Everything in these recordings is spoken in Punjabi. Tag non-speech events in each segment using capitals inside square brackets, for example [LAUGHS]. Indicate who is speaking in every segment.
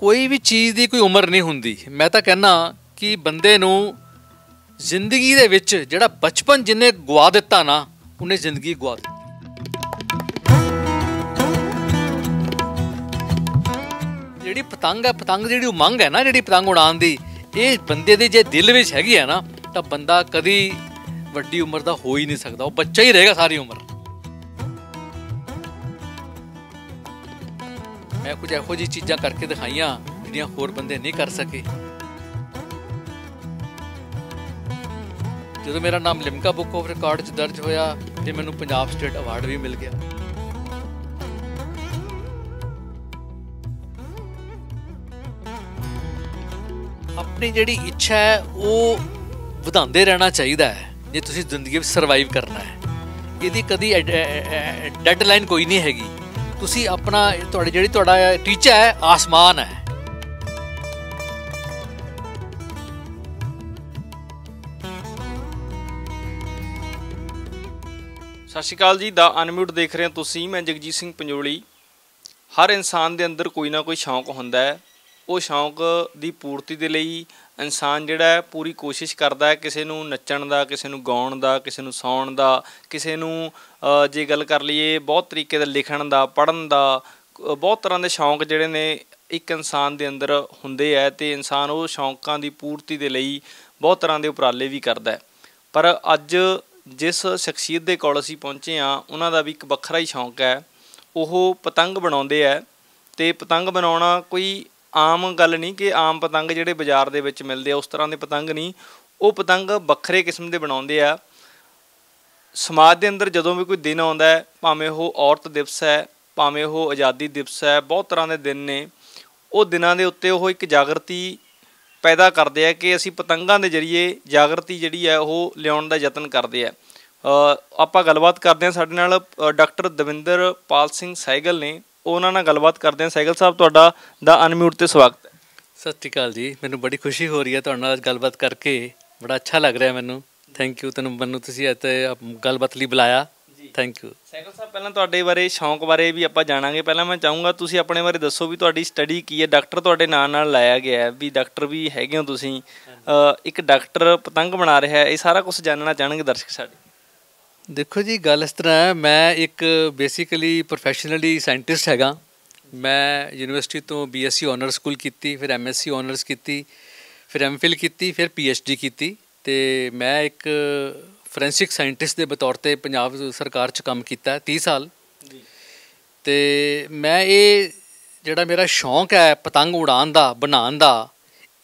Speaker 1: ਕੋਈ ਵੀ ਚੀਜ਼ ਦੀ ਕੋਈ ਉਮਰ ਨਹੀਂ ਹੁੰਦੀ ਮੈਂ ਤਾਂ ਕਹਿੰਨਾ ਕਿ ਬੰਦੇ ਨੂੰ ਜ਼ਿੰਦਗੀ ਦੇ ਵਿੱਚ ਜਿਹੜਾ ਬਚਪਨ ਜਿੰਨੇ ਗਵਾ ਦਿੱਤਾ ਨਾ ਉਹਨੇ ਜ਼ਿੰਦਗੀ ਗਵਾ ਦਿੱਤੀ ਜਿਹੜੀ ਪਤੰਗ ਹੈ ਪਤੰਗ ਜਿਹੜੀ ਮੰਗ ਹੈ ਨਾ ਜਿਹੜੀ ਪਤੰਗ ਉਡਾਉਣ ਦੀ ਇਹ ਬੰਦੇ ਦੇ ਜੇ ਦਿਲ ਵਿੱਚ ਹੈਗੀ ਹੈ ਨਾ ਤਾਂ ਬੰਦਾ ਕਦੀ ਵੱਡੀ ਉਮਰ ਦਾ ਹੋ ਹੀ ਨਹੀਂ ਸਕਦਾ ਉਹ ਬੱਚਾ ਹੀ ਰਹੇਗਾ ਸਾਰੀ ਉਮਰ ਮੈਂ ਕੁਝ ਇਹੋ ਜਿਹੀ ਚੀਜ਼ਾਂ ਕਰਕੇ ਦਿਖਾਈਆਂ ਜਿਹੜੀਆਂ ਹੋਰ ਬੰਦੇ ਨਹੀਂ ਕਰ ਸਕੇ ਜਦੋਂ ਮੇਰਾ ਨਾਮ ਲਿਮਕਾ ਬੁੱਕ ਆਫ ਰਿਕਾਰਡ 'ਚ ਦਰਜ ਹੋਇਆ ਤੇ ਮੈਨੂੰ ਪੰਜਾਬ ਸਟੇਟ ਅਵਾਰਡ ਵੀ ਮਿਲ ਗਿਆ ਆਪਣੀ ਜਿਹੜੀ ਇੱਛਾ ਹੈ ਉਹ ਵਧਾਉਂਦੇ ਰਹਿਣਾ ਚਾਹੀਦਾ ਹੈ ਜੇ ਤੁਸੀਂ ਜ਼ਿੰਦਗੀ ਵਿੱਚ ਸਰਵਾਈਵ ਕਰਨਾ ਹੈ ਇਹਦੀ ਕਦੀ ਡੈਡਲਾਈਨ ਕੋਈ ਨਹੀਂ ਹੈਗੀ ਤੁਸੀਂ ਆਪਣਾ ਤੁਹਾਡੇ ਜਿਹੜੀ ਤੁਹਾਡਾ ਟੀਚਾ ਹੈ ਆਸਮਾਨ ਹੈ
Speaker 2: ਸਤਿ ਸ਼੍ਰੀ ਅਕਾਲ ਜੀ ਦਾ ਅਨਮਿਊਟ ਦੇਖ ਰਹੇ ਹੋ ਤੁਸੀਂ ਮੈਂ ਜਗਜੀਤ ਸਿੰਘ ਪੰਜੋਲੀ ਹਰ ਇਨਸਾਨ ਦੇ ਅੰਦਰ ਕੋਈ ਨਾ ਕੋਈ ਸ਼ੌਂਕ ਹੁੰਦਾ ਹੈ ਉਹ ਸ਼ੌਂਕ ਦੀ ਪੂਰਤੀ ਦੇ ਲਈ ਇਨਸਾਨ ਜਿਹੜਾ ਪੂਰੀ ਕੋਸ਼ਿਸ਼ ਕਰਦਾ ਹੈ ਕਿਸੇ ਨੂੰ ਨੱਚਣ ਦਾ ਕਿਸੇ ਨੂੰ ਗਾਉਣ ਦਾ ਕਿਸੇ ਨੂੰ ਸੌਣ ਦਾ ਕਿਸੇ ਨੂੰ ਜੇ ਗੱਲ ਕਰ ਲਈਏ ਬਹੁਤ ਤਰੀਕੇ ਦਾ ਲਿਖਣ ਦਾ ਪੜਨ ਦਾ ਬਹੁਤ ਤਰ੍ਹਾਂ ਦੇ ਸ਼ੌਂਕ ਜਿਹੜੇ ਨੇ ਇੱਕ ਇਨਸਾਨ ਦੇ ਅੰਦਰ ਹੁੰਦੇ ਆ ਤੇ ਇਨਸਾਨ ਉਹ ਸ਼ੌਂਕਾਂ ਦੀ ਪੂਰਤੀ ਦੇ ਲਈ ਬਹੁਤ ਤਰ੍ਹਾਂ ਦੇ ਉਪਰਾਲੇ ਵੀ ਕਰਦਾ ਹੈ ਪਰ ਅੱਜ ਜਿਸ ਸ਼ਖਸੀਅਤ ਦੇ ਕੋਲ ਅਸੀਂ ਪਹੁੰਚੇ ਆ ਉਹਨਾਂ ਦਾ ਵੀ ਇੱਕ ਵੱਖਰਾ ਹੀ ਸ਼ੌਂਕ ਹੈ ਉਹ ਪਤੰਗ ਬਣਾਉਂਦੇ ਆ ਤੇ ਪਤੰਗ ਬਣਾਉਣਾ ਕੋਈ ਆਮ ਗੱਲ ਨਹੀਂ ਕਿ ਆਮ ਪਤੰਗ ਜਿਹੜੇ ਬਾਜ਼ਾਰ ਦੇ ਵਿੱਚ ਮਿਲਦੇ ਆ ਉਸ ਤਰ੍ਹਾਂ ਦੇ ਪਤੰਗ ਨਹੀਂ ਉਹ ਪਤੰਗ ਵੱਖਰੇ ਕਿਸਮ ਦੇ ਬਣਾਉਂਦੇ ਆ ਸਮਾਜ ਦੇ ਅੰਦਰ ਜਦੋਂ ਵੀ ਕੋਈ ਦਿਨ ਆਉਂਦਾ ਹੈ ਭਾਵੇਂ ਉਹ ਔਰਤ ਦਿਵਸ ਹੈ ਭਾਵੇਂ ਉਹ ਆਜ਼ਾਦੀ ਦਿਵਸ ਹੈ ਬਹੁਤ ਤਰ੍ਹਾਂ ਦੇ ਦਿਨ ਨੇ ਉਹ ਦਿਨਾਂ ਦੇ ਉੱਤੇ ਉਹ ਇੱਕ ਜਾਗਰਤੀ ਪੈਦਾ ਕਰਦੇ ਆ ਕਿ ਅਸੀਂ ਪਤੰਗਾਂ ਦੇ ਜ਼ਰੀਏ ਜਾਗਰਤੀ ਜਿਹੜੀ ਹੈ ਉਹ ਲਿਆਉਣ ਦਾ ਯਤਨ ਕਰਦੇ ਆ ਆਪਾਂ ਗੱਲਬਾਤ ਕਰਦੇ ਆ ਸਾਡੇ ਨਾਲ ਡਾਕਟਰ ਦਵਿੰਦਰ ਪਾਲ ਸਿੰਘ ਸਾਈਗਲ ਨੇ ਉਹਨਾਂ ਨਾਲ ਗੱਲਬਾਤ ਕਰਦੇ ਹਾਂ ਸਾਈਕਲ ਸਾਹਿਬ ਤੁਹਾਡਾ ਦਾ ਅਨਮਿਊਟ ਤੇ ਸਵਾਗਤ ਹੈ ਸਤਿ ਸ਼੍ਰੀ ਅਕਾਲ ਜੀ ਮੈਨੂੰ ਬੜੀ ਖੁਸ਼ੀ ਹੋ ਰਹੀ ਹੈ ਤੁਹਾਡੇ ਨਾਲ ਗੱਲਬਾਤ ਕਰਕੇ ਬੜਾ ਅੱਛਾ ਲੱਗ ਰਿਹਾ ਮੈਨੂੰ ਥੈਂਕ ਯੂ ਤੁਹਾਨੂੰ ਮੈਨੂੰ ਤੁਸੀਂ ਇੱਥੇ ਗੱਲਬਾਤ ਲਈ ਬੁਲਾਇਆ ਥੈਂਕ ਯੂ ਸਾਈਕਲ ਸਾਹਿਬ ਪਹਿਲਾਂ ਤੁਹਾਡੇ ਬਾਰੇ ਸ਼ੌਂਕ ਬਾਰੇ ਵੀ ਆਪਾਂ ਜਾਣਾਂਗੇ ਪਹਿਲਾਂ ਮੈਂ ਚਾਹੂੰਗਾ ਤੁਸੀਂ ਆਪਣੇ ਬਾਰੇ ਦੱਸੋ ਵੀ ਤੁਹਾਡੀ ਸਟੱਡੀ ਕੀ ਹੈ ਡਾਕਟਰ ਤੁਹਾਡੇ ਨਾਂ ਨਾਲ ਲਾਇਆ ਗਿਆ ਹੈ ਵੀ ਡਾਕਟਰ ਵੀ ਹੈਗੇ ਹੋ ਤੁਸੀਂ ਇੱਕ ਡਾਕਟਰ ਪਤੰਗ ਬਣਾ ਰਿਹਾ ਹੈ ਇਹ ਸਾਰਾ ਕੁਝ ਜਾਣਨਾ ਚਾਹਣਗੇ ਦਰਸ਼ਕ ਸਾਡੇ ਦੇਖੋ ਜੀ ਗੱਲ ਇਸ ਤਰ੍ਹਾਂ ਹੈ ਮੈਂ ਇੱਕ
Speaker 1: ਬੇਸਿਕਲੀ ਪ੍ਰੋਫੈਸ਼ਨਲੀ ਸਾਇੰਟਿਸਟ ਹੈਗਾ ਮੈਂ ਯੂਨੀਵਰਸਿਟੀ ਤੋਂ ਬੀਐਸਸੀ ਆਨਰਸ ਸਕੂਲ ਕੀਤੀ ਫਿਰ ਐਮਐਸਸੀ ਆਨਰਸ ਕੀਤੀ ਫਿਰ ਐਮਫਿਲ ਕੀਤੀ ਫਿਰ ਪੀਐਚਡੀ ਕੀਤੀ ਤੇ ਮੈਂ ਇੱਕ ਫੋਰੈਂਸਿਕ ਸਾਇੰਟਿਸਟ ਦੇ ਬਤੌਰ ਤੇ ਪੰਜਾਬ ਸਰਕਾਰ 'ਚ ਕੰਮ ਕੀਤਾ 30 ਸਾਲ ਜੀ ਤੇ ਮੈਂ ਇਹ ਜਿਹੜਾ ਮੇਰਾ ਸ਼ੌਂਕ ਹੈ ਪਤੰਗ ਉਡਾਣ ਦਾ ਬਣਾਉਣ ਦਾ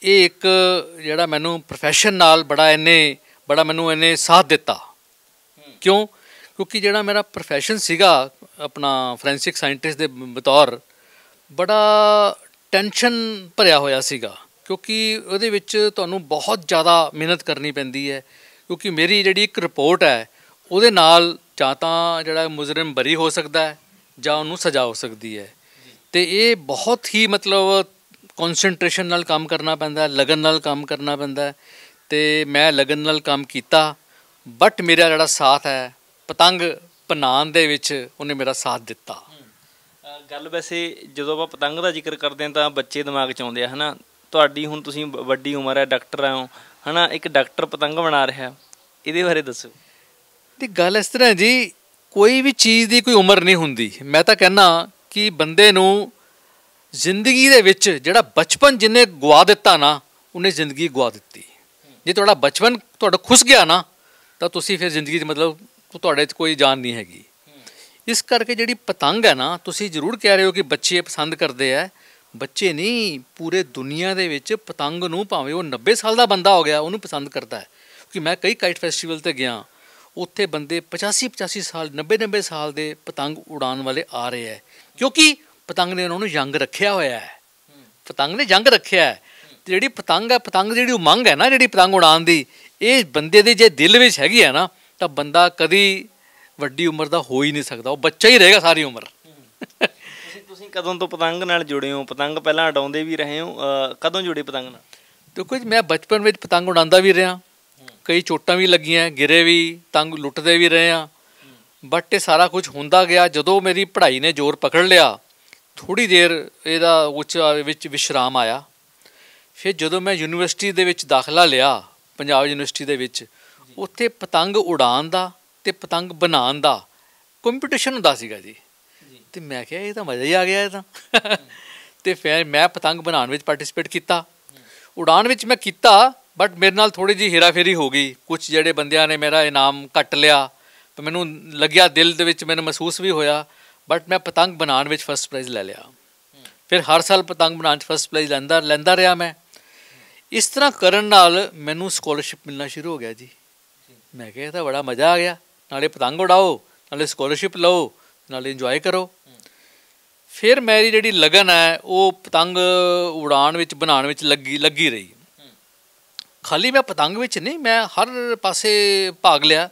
Speaker 1: ਇਹ ਇੱਕ ਜਿਹੜਾ ਮੈਨੂੰ ਪ੍ਰੋਫੈਸ਼ਨ ਨਾਲ ਬੜਾ ਇਹਨੇ ਬੜਾ ਮੈਨੂੰ ਇਹਨੇ ਸਾਥ ਦਿੱਤਾ ਕਿਉਂ ਕਿਉਂਕਿ ਜਿਹੜਾ ਮੇਰਾ profession ਸੀਗਾ ਆਪਣਾ ਫੋਰੈਂਸਿਕ ਸਾਇੰਟਿਸਟ ਦੇ ਬਤੌਰ ਬੜਾ ਟੈਨਸ਼ਨ ਭਰਿਆ ਹੋਇਆ ਸੀਗਾ ਕਿਉਂਕਿ ਉਹਦੇ ਵਿੱਚ ਤੁਹਾਨੂੰ ਬਹੁਤ ਜ਼ਿਆਦਾ ਮਿਹਨਤ ਕਰਨੀ ਪੈਂਦੀ ਹੈ ਕਿਉਂਕਿ ਮੇਰੀ ਜਿਹੜੀ ਇੱਕ ਰਿਪੋਰਟ ਹੈ ਉਹਦੇ ਨਾਲ ਜਾਂ ਤਾਂ ਜਿਹੜਾ ਮੁਜਰਮ ਬਰੀ ਹੋ ਸਕਦਾ ਹੈ ਜਾਂ ਉਹਨੂੰ ਸਜ਼ਾ ਹੋ ਸਕਦੀ ਹੈ ਤੇ ਇਹ ਬਹੁਤ ਹੀ ਮਤਲਬ ਕਨਸੈਂਟਰੇਸ਼ਨ ਨਾਲ ਕੰਮ ਕਰਨਾ ਪੈਂਦਾ ਹੈ ਲਗਨ ਨਾਲ ਕੰਮ ਕਰਨਾ ਪੈਂਦਾ ਹੈ ਤੇ ਮੈਂ ਲਗਨ ਨਾਲ ਕੰਮ ਕੀਤਾ ਬਟ ਮੇਰਾ ਜਿਹੜਾ ਸਾਥ ਹੈ ਪਤੰਗ ਪਨਾਨ ਦੇ ਵਿੱਚ ਉਹਨੇ ਮੇਰਾ ਸਾਥ ਦਿੱਤਾ
Speaker 2: ਗੱਲ ਵੈਸੇ ਜਦੋਂ ਆਪਾਂ ਪਤੰਗ ਦਾ ਜ਼ਿਕਰ ਕਰਦੇ ਹਾਂ ਤਾਂ ਬੱਚੇ ਦਿਮਾਗ 'ਚ ਆਉਂਦੇ ਆ ਹਨਾ ਤੁਹਾਡੀ ਹੁਣ ਤੁਸੀਂ ਵੱਡੀ ਉਮਰ ਹੈ ਡਾਕਟਰ ਆ ਹੋ ਹਨਾ ਇੱਕ ਡਾਕਟਰ ਪਤੰਗ ਬਣਾ ਰਿਹਾ ਇਹਦੇ ਬਾਰੇ ਦੱਸੋ
Speaker 1: ਤੇ ਗੱਲ ਇਸ ਤਰ੍ਹਾਂ ਜੀ ਕੋਈ ਵੀ ਚੀਜ਼ ਦੀ ਕੋਈ ਉਮਰ ਨਹੀਂ ਹੁੰਦੀ ਮੈਂ ਤਾਂ ਕਹਿੰਨਾ ਕਿ ਬੰਦੇ ਨੂੰ ਜ਼ਿੰਦਗੀ ਦੇ ਵਿੱਚ ਜਿਹੜਾ ਬਚਪਨ ਜਿੰਨੇ ਗਵਾ ਦਿੱਤਾ ਨਾ ਉਹਨੇ ਜ਼ਿੰਦਗੀ ਗਵਾ ਦਿੱਤੀ ਜੇ ਤੁਹਾਡਾ ਬਚਪਨ ਤੁਹਾਡਾ ਖੁਸ ਗਿਆ ਨਾ ਤਾਂ ਤੁਸੀਂ ਫਿਰ ਜ਼ਿੰਦਗੀ 'ਚ ਮਤਲਬ ਤੁਹਾਡੇ 'ਚ ਕੋਈ ਜਾਨ ਨਹੀਂ ਹੈਗੀ ਇਸ ਕਰਕੇ ਜਿਹੜੀ ਪਤੰਗ ਹੈ ਨਾ ਤੁਸੀਂ ਜ਼ਰੂਰ ਕਹਿ ਰਹੇ ਹੋ ਕਿ ਬੱਚੇ ਪਸੰਦ ਕਰਦੇ ਆ ਬੱਚੇ ਨਹੀਂ ਪੂਰੇ ਦੁਨੀਆ ਦੇ ਵਿੱਚ ਪਤੰਗ ਨੂੰ ਭਾਵੇਂ ਉਹ 90 ਸਾਲ ਦਾ ਬੰਦਾ ਹੋ ਗਿਆ ਉਹਨੂੰ ਪਸੰਦ ਕਰਦਾ ਹੈ ਕਿ ਮੈਂ ਕਈ ਕਾਈਟ ਫੈਸਟੀਵਲ ਤੇ ਗਿਆ ਉੱਥੇ ਬੰਦੇ 85 85 ਸਾਲ 90 90 ਸਾਲ ਦੇ ਪਤੰਗ ਉਡਾਣ ਵਾਲੇ ਆ ਰਹੇ ਐ ਕਿਉਂਕਿ ਪਤੰਗ ਨੇ ਉਹਨਾਂ ਨੂੰ ਜੰਗ ਰੱਖਿਆ ਹੋਇਆ ਹੈ ਪਤੰਗ ਨੇ ਜੰਗ ਰੱਖਿਆ ਹੈ ਜਿਹੜੀ ਪਤੰਗ ਹੈ ਪਤੰਗ ਜਿਹੜੀ ਉਮੰਗ ਮੰਗ ਹੈ ਨਾ ਜਿਹੜੀ ਪਤੰਗ ਉਡਾਣ ਦੀ ਇਹ ਬੰਦੇ ਦੇ ਜੇ ਦਿਲ ਵਿੱਚ ਹੈਗੀ ਆ ਨਾ ਤਾਂ ਬੰਦਾ ਕਦੀ ਵੱਡੀ ਉਮਰ ਦਾ ਹੋ ਹੀ ਨਹੀਂ ਸਕਦਾ ਉਹ ਬੱਚਾ
Speaker 2: ਹੀ ਰਹੇਗਾ ਸਾਰੀ ਉਮਰ ਤੁਸੀਂ ਕਦੋਂ ਤੋਂ ਪਤੰਗ ਨਾਲ ਜੁੜੇ ਹੋ ਪਤੰਗ ਪਹਿਲਾਂ ਉਡਾਉਂਦੇ ਵੀ ਰਹੇ ਹੋ ਕਦੋਂ ਜੁੜੇ ਪਤੰਗ ਨਾਲ
Speaker 1: ਦੇਖੋ ਜੀ ਮੈਂ ਬਚਪਨ ਵਿੱਚ ਪਤੰਗ ਉਡਾਉਂਦਾ ਵੀ ਰਿਹਾ ਕਈ ਚੋਟਾਂ ਵੀ ਲੱਗੀਆਂ ਗਿਰੇ ਵੀ ਤੰਗ ਲੁੱਟਦੇ ਵੀ ਰਹੇ ਆ ਬਟ ਇਹ ਸਾਰਾ ਕੁਝ ਹੁੰਦਾ ਗਿਆ ਜਦੋਂ ਮੇਰੀ ਪੜ੍ਹਾਈ ਨੇ ਜ਼ੋਰ ਪਕੜ ਲਿਆ ਥੋੜੀ ਦੇਰ ਇਹਦਾ ਉੱਚ ਵਿੱਚ ਵਿਸ਼ਰਾਮ ਆਇਆ ਫਿਰ ਜਦੋਂ ਮੈਂ ਯੂਨੀਵਰਸਿਟੀ ਦੇ ਵਿੱਚ ਦਾਖਲਾ ਲਿਆ ਪੰਜਾਬ ਯੂਨੀਵਰਸਿਟੀ ਦੇ ਵਿੱਚ ਉੱਥੇ ਪਤੰਗ ਉਡਾਣ ਦਾ ਤੇ ਪਤੰਗ ਬਣਾਉਣ ਦਾ ਕੰਪੀਟੀਸ਼ਨ ਹੁੰਦਾ ਸੀਗਾ ਜੀ ਤੇ ਮੈਂ ਕਿਹਾ ਇਹ ਤਾਂ ਮਜ਼ਾ ਹੀ ਆ ਗਿਆ ਇਹ ਤਾਂ ਤੇ ਫਿਰ ਮੈਂ ਪਤੰਗ ਬਣਾਉਣ ਵਿੱਚ ਪਾਰਟਿਸਿਪੇਟ ਕੀਤਾ ਉਡਾਣ ਵਿੱਚ ਮੈਂ ਕੀਤਾ ਬਟ ਮੇਰੇ ਨਾਲ ਥੋੜੀ ਜੀ ਹੇਰਾਫੇਰੀ ਹੋ ਗਈ ਕੁਝ ਜਿਹੜੇ ਬੰਦਿਆਂ ਨੇ ਮੇਰਾ ਇਨਾਮ ਕੱਟ ਲਿਆ ਤੇ ਮੈਨੂੰ ਲੱਗਿਆ ਦਿਲ ਦੇ ਵਿੱਚ ਮੈਨੂੰ ਮਹਿਸੂਸ ਵੀ ਹੋਇਆ ਬਟ ਮੈਂ ਪਤੰਗ ਬਣਾਉਣ ਵਿੱਚ ਫਸਟ ਪ੍ਰਾਈਜ਼ ਲੈ ਲਿਆ ਫਿਰ ਹਰ ਸਾਲ ਪਤੰਗ ਬਣਾਉਣ ਵਿੱਚ ਫਸਟ ਪ੍ਰਾਈਜ਼ ਲੈਂਦਾ ਲੈਂਦਾ ਰਿਹਾ ਮੈਂ ਇਸ ਤਰ੍ਹਾਂ ਕਰਨ ਨਾਲ ਮੈਨੂੰ ਸਕਾਲਰਸ਼ਿਪ ਮਿਲਣਾ ਸ਼ੁਰੂ ਹੋ ਗਿਆ ਜੀ ਮੈਂ ਕਿਹਾ ਤਾਂ ਬੜਾ ਮਜ਼ਾ ਆ ਗਿਆ ਨਾਲੇ ਪਤੰਗ ਉਡਾਓ ਨਾਲੇ ਸਕਾਲਰਸ਼ਿਪ ਲਓ ਨਾਲੇ ਇੰਜੋਏ ਕਰੋ ਫਿਰ ਮੇਰੀ ਜਿਹੜੀ ਲਗਨ ਹੈ ਉਹ ਪਤੰਗ ਉਡਾਣ ਵਿੱਚ ਬਣਾਉਣ ਵਿੱਚ ਲੱਗੀ ਲੱਗੀ ਰਹੀ ਖਾਲੀ ਮੈਂ ਪਤੰਗ ਵਿੱਚ ਨਹੀਂ ਮੈਂ ਹਰ ਪਾਸੇ ਭਾਗ ਲਿਆ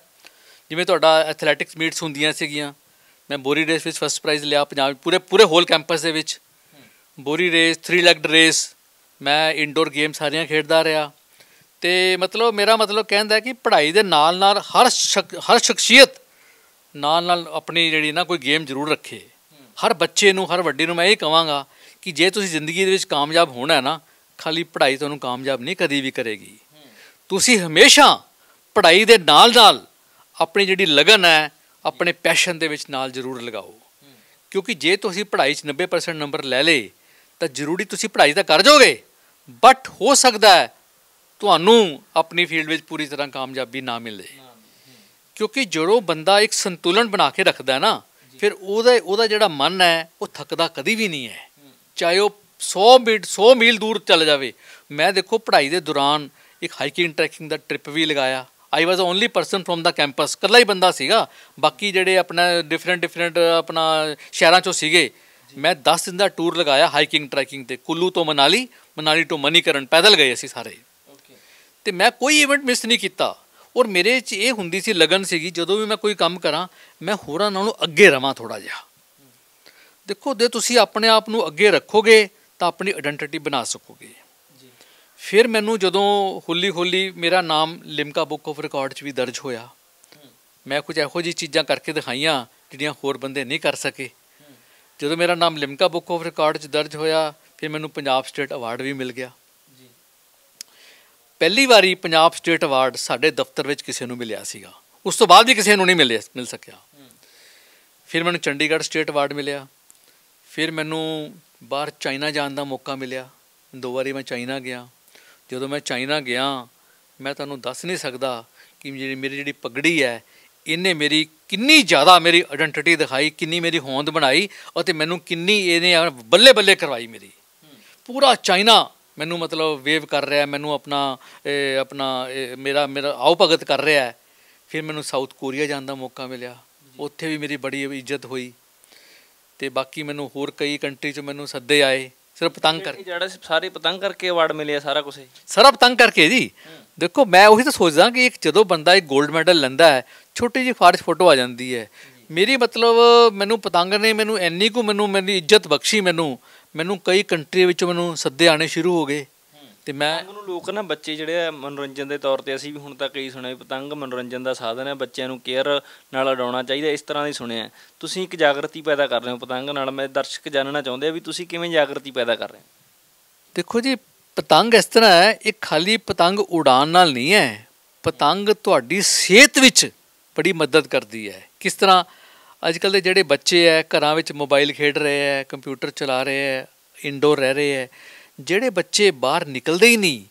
Speaker 1: ਜਿਵੇਂ ਤੁਹਾਡਾ ਐਥਲੈਟਿਕਸ ਮੀਟਸ ਹੁੰਦੀਆਂ ਸੀਗੀਆਂ ਮੈਂ ਬੋਰੀ ਰੇਸ ਵਿੱਚ ਫਸਟ ਪ੍ਰਾਈਜ਼ ਲਿਆ ਪੰਜਾਬ ਪੂਰੇ ਪੂਰੇ ਹੋਲ ਕੈਂਪਸ ਦੇ ਵਿੱਚ ਬੋਰੀ ਰੇਸ 3 ਲੈਗਡ ਰੇਸ ਮੈਂ ਇਨਡੋਰ ਗੇਮ ਸਾਰੀਆਂ ਖੇਡਦਾ ਰਿਹਾ ਤੇ ਮਤਲਬ ਮੇਰਾ ਮਤਲਬ ਕਹਿੰਦਾ ਕਿ ਪੜ੍ਹਾਈ ਦੇ ਨਾਲ ਨਾਲ ਹਰ ਹਰ ਸ਼ਖਸੀਅਤ ਨਾਲ ਨਾਲ ਆਪਣੀ ਜਿਹੜੀ ਨਾ ਕੋਈ ਗੇਮ ਜ਼ਰੂਰ ਰੱਖੇ ਹਰ ਬੱਚੇ ਨੂੰ ਹਰ ਵੱਡੇ ਨੂੰ ਮੈਂ ਇਹ ਕਹਾਂਗਾ ਕਿ ਜੇ ਤੁਸੀਂ ਜ਼ਿੰਦਗੀ ਦੇ ਵਿੱਚ ਕਾਮਯਾਬ ਹੋਣਾ ਹੈ ਨਾ ਖਾਲੀ ਪੜ੍ਹਾਈ ਤੁਹਾਨੂੰ ਕਾਮਯਾਬ ਨਹੀਂ ਕਦੀ ਵੀ ਕਰੇਗੀ ਤੁਸੀਂ ਹਮੇਸ਼ਾ ਪੜ੍ਹਾਈ ਦੇ ਨਾਲ ਨਾਲ ਆਪਣੀ ਜਿਹੜੀ ਲਗਨ ਹੈ ਆਪਣੇ ਪੈਸ਼ਨ ਦੇ ਵਿੱਚ ਨਾਲ ਜ਼ਰੂਰ ਲਗਾਓ ਕਿਉਂਕਿ ਜੇ ਤੁਸੀਂ ਪੜ੍ਹਾਈ 'ਚ 90% ਨੰਬਰ ਲੈ ਲਏ ਤਾਂ ਜ਼ਰੂਰੀ ਤੁਸੀਂ ਪੜ੍ਹਾਈ ਤਾਂ ਕਰ ਜਾਓਗੇ ਬਟ ਹੋ ਸਕਦਾ ਹੈ ਤੁਹਾਨੂੰ ਆਪਣੀ ਫੀਲਡ ਵਿੱਚ ਪੂਰੀ ਤਰ੍ਹਾਂ ਕਾਮਯਾਬੀ ਨਾ ਮਿਲੇ ਕਿਉਂਕਿ ਜਦੋਂ ਬੰਦਾ ਇੱਕ ਸੰਤੁਲਨ ਬਣਾ ਕੇ ਰੱਖਦਾ ਨਾ ਫਿਰ ਉਹਦਾ ਉਹਦਾ ਜਿਹੜਾ ਮਨ ਹੈ ਉਹ ਥੱਕਦਾ ਕਦੀ ਵੀ ਨਹੀਂ ਹੈ ਚਾਹੇ ਉਹ 100 ਮੀਲ 100 ਮੀਲ ਦੂਰ ਚੱਲ ਜਾਵੇ ਮੈਂ ਦੇਖੋ ਪੜ੍ਹਾਈ ਦੇ ਦੌਰਾਨ ਇੱਕ ਹਾਈਕਿੰਗ ਟ੍ਰੈਕਿੰਗ ਦਾ ਟ੍ਰਿਪ ਵੀ ਲਗਾਇਆ I was only person from ਦਾ ਕੈਂਪਸ ਇਕੱਲਾ ਹੀ ਬੰਦਾ ਸੀਗਾ ਬਾਕੀ ਜਿਹੜੇ ਆਪਣਾ ਡਿਫਰੈਂਟ ਡਿਫਰੈਂਟ ਆਪਣਾ ਸ਼ਹਿਰਾਂ ਚੋਂ ਸੀਗੇ ਮੈਂ 10 ਦਿਨ ਦਾ ਟੂਰ ਲਗਾਇਆ ਹਾਈਕਿੰਗ ਟ੍ਰੈਕਿੰਗ ਤੇ ਕੁੱਲੂ ਤੋਂ ਮਨਾਲੀ ਮਨਾਲੀ ਤੋਂ ਮਨੀਕਰਨ ਪੈਦਲ ਗਏ ਅਸੀਂ ਸਾਰੇ ਤੇ ਮੈਂ ਕੋਈ ਇਵੈਂਟ ਮਿਸ ਨਹੀਂ ਕੀਤਾ ਔਰ ਮੇਰੇ 'ਚ ਇਹ ਹੁੰਦੀ ਸੀ ਲਗਨ ਸੀਗੀ ਜਦੋਂ ਵੀ ਮੈਂ ਕੋਈ ਕੰਮ ਕਰਾਂ ਮੈਂ ਹੋਰਾਂ ਨਾਲੋਂ ਅੱਗੇ ਰਵਾਂ ਥੋੜਾ ਜਿਹਾ ਦੇਖੋ ਜੇ ਤੁਸੀਂ ਆਪਣੇ ਆਪ ਨੂੰ ਅੱਗੇ ਰੱਖੋਗੇ ਤਾਂ ਆਪਣੀ ਆਇਡੈਂਟੀਟੀ ਬਣਾ ਸਕੋਗੇ ਜੀ ਫਿਰ ਮੈਨੂੰ ਜਦੋਂ ਹੁੱਲੀ ਹੁੱਲੀ ਮੇਰਾ ਨਾਮ ਲਿਮਕਾ ਬੁੱਕ ਆਫ ਰਿਕਾਰਡ 'ਚ ਵੀ ਦਰਜ ਹੋਇਆ ਮੈਂ ਕੁਝ ਇਹੋ ਜਿਹੀ ਚੀਜ਼ਾਂ ਕਰਕੇ ਦਿਖਾਈਆਂ ਜਿਹੜੀਆਂ ਹੋਰ ਬੰਦੇ ਨਹੀਂ ਕਰ ਸਕੇ ਜਦੋਂ ਮੇਰਾ ਨਾਮ ਲਿਮਕਾ ਬੁੱਕ ਆਫ ਰਿਕਾਰਡ 'ਚ ਦਰਜ ਹੋਇਆ ਫਿਰ ਮੈਨੂੰ ਪੰਜਾਬ ਸਟੇਟ ਅਵਾਰਡ ਵੀ ਮਿਲ ਗਿਆ ਜੀ ਪਹਿਲੀ ਵਾਰੀ ਪੰਜਾਬ ਸਟੇਟ ਅਵਾਰਡ ਸਾਡੇ ਦਫ਼ਤਰ ਵਿੱਚ ਕਿਸੇ ਨੂੰ ਮਿਲਿਆ ਸੀਗਾ ਉਸ ਤੋਂ ਬਾਅਦ ਵੀ ਕਿਸੇ ਨੂੰ ਨਹੀਂ ਮਿਲਿਆ ਮਿਲ ਸਕਿਆ ਫਿਰ ਮੈਨੂੰ ਚੰਡੀਗੜ੍ਹ ਸਟੇਟ ਅਵਾਰਡ ਮਿਲਿਆ ਫਿਰ ਮੈਨੂੰ ਬਾਹਰ ਚਾਈਨਾ ਜਾਣ ਦਾ ਮੌਕਾ ਮਿਲਿਆ ਦੋ ਵਾਰੀ ਮੈਂ ਚਾਈਨਾ ਗਿਆ ਜਦੋਂ ਮੈਂ ਚਾਈਨਾ ਗਿਆ ਮੈਂ ਤੁਹਾਨੂੰ ਦੱਸ ਨਹੀਂ ਸਕਦਾ ਕਿ ਜਿਹੜੀ ਮੇਰੀ ਜਿਹੜੀ ਪਗੜੀ ਹੈ ਇਹਨੇ ਮੇਰੀ ਕਿੰਨੀ ਜ਼ਿਆਦਾ ਮੇਰੀ ਆਇਡੈਂਟੀਟੀ ਦਿਖਾਈ ਕਿੰਨੀ ਮੇਰੀ ਹੋਂਦ ਬਣਾਈ ਅਤੇ ਮੈਨੂੰ ਕਿੰਨੀ ਇਹਨੇ ਬੱਲੇ ਬੱਲੇ ਕਰਵਾਈ ਮੇਰੀ ਪੂਰਾ ਚਾਈਨਾ ਮੈਨੂੰ ਮਤਲਬ ਵੇਵ ਕਰ ਰਿਹਾ ਮੈਨੂੰ ਆਪਣਾ ਆਪਣਾ ਮੇਰਾ ਮੇਰਾ ਆਉ ਭਗਤ ਕਰ ਰਿਹਾ ਫਿਰ ਮੈਨੂੰ ਸਾਊਥ ਕੋਰੀਆ ਜਾਣ ਦਾ ਮੌਕਾ ਮਿਲਿਆ ਉੱਥੇ ਵੀ ਮੇਰੀ ਬੜੀ ਇੱਜ਼ਤ ਹੋਈ ਤੇ ਬਾਕੀ ਮੈਨੂੰ ਹੋਰ ਕਈ ਕੰਟਰੀ 'ਚ ਮੈਨੂੰ ਸੱਦੇ ਆਏ ਸਿਰਫ ਪਤੰਗ ਕਰ ਜਿਹੜਾ ਸਾਰੇ
Speaker 2: ਪਤੰਗ ਕਰਕੇ ਅਵਾਰਡ ਮਿਲਿਆ ਸਾਰਾ ਕੁਝ
Speaker 1: ਸਾਰਾ ਪਤੰਗ ਕਰਕੇ ਜੀ ਦੇਖੋ ਮੈਂ ਉਹੀ ਤਾਂ ਸੋਚਦਾ ਕਿ ਇੱਕ ਜਦੋਂ ਬੰਦਾ ਇੱਕ 골ਡ ਮੈਡਲ ਲੈਂਦਾ ਹੈ ਛੋਟੀ ਜਿਹੀ ਫਾਰਸ਼ ਫੋਟੋ ਆ ਜਾਂਦੀ ਹੈ ਮੇਰੀ ਮਤਲਬ ਮੈਨੂੰ ਪਤੰਗ ਨੇ ਮੈਨੂੰ ਇੰਨੀ ਕੁ ਮੈਨੂੰ ਮੇਰੀ ਇੱਜ਼ਤ ਬਖਸ਼ੀ ਮੈਨੂੰ ਮੈਨੂੰ ਕਈ ਕੰਟਰੀ ਵਿੱਚ ਮੈਨੂੰ ਸੱਦੇ ਆਣੇ ਸ਼ੁਰੂ ਹੋ ਗਏ
Speaker 2: ਤੇ ਮੈਂ ਪਤੰਗ ਨੂੰ ਲੋਕ ਨਾ ਬੱਚੇ ਜਿਹੜੇ ਆ ਮਨੋਰੰਜਨ ਦੇ ਤੌਰ ਤੇ ਅਸੀਂ ਵੀ ਹੁਣ ਤੱਕ ਕਈ ਸੁਣਿਆ ਪਤੰਗ ਮਨੋਰੰਜਨ ਦਾ ਸਾਧਨ ਹੈ ਬੱਚਿਆਂ ਨੂੰ ਕੇਅਰ ਨਾਲ ਉਡਾਉਣਾ ਚਾਹੀਦਾ ਇਸ ਤਰ੍ਹਾਂ ਦੀ ਸੁਣਿਆ ਤੁਸੀਂ ਇੱਕ ਜਾਗਰਤੀ ਪੈਦਾ ਕਰ ਰਹੇ ਹੋ ਪਤੰਗ ਨਾਲ ਮੈਂ ਦਰਸ਼ਕ ਜਾਣਨਾ ਚਾਹੁੰਦੇ ਆ ਵੀ ਤੁਸੀਂ ਕਿਵੇਂ ਜਾਗਰਤੀ ਪੈਦਾ ਕਰ ਰਹੇ ਹੋ
Speaker 1: ਦੇਖੋ ਜੀ ਪਤੰਗ ਇਸ ਤਰ੍ਹਾਂ ਹੈ ਇਹ ਖਾਲੀ ਪਤੰਗ ਉਡਾਣ ਨਾਲ ਨਹੀਂ ਹੈ ਪਤੰਗ ਤੁਹਾਡੀ ਸਿਹਤ ਵਿੱਚ ਬੜੀ ਮਦਦ ਕਰਦੀ ਹੈ ਕਿਸ ਤਰ੍ਹਾਂ ਅੱਜ ਕੱਲ ਦੇ ਜਿਹੜੇ ਬੱਚੇ ਐ ਘਰਾਂ ਵਿੱਚ ਮੋਬਾਈਲ ਖੇਡ ਰਹੇ ਐ ਕੰਪਿਊਟਰ ਚਲਾ ਰਹੇ ਐ ਇੰਡੋਰ ਰਹਿ ਰਹੇ ਐ ਜਿਹੜੇ ਬੱਚੇ ਬਾਹਰ ਨਿਕਲਦੇ ਹੀ ਨਹੀਂ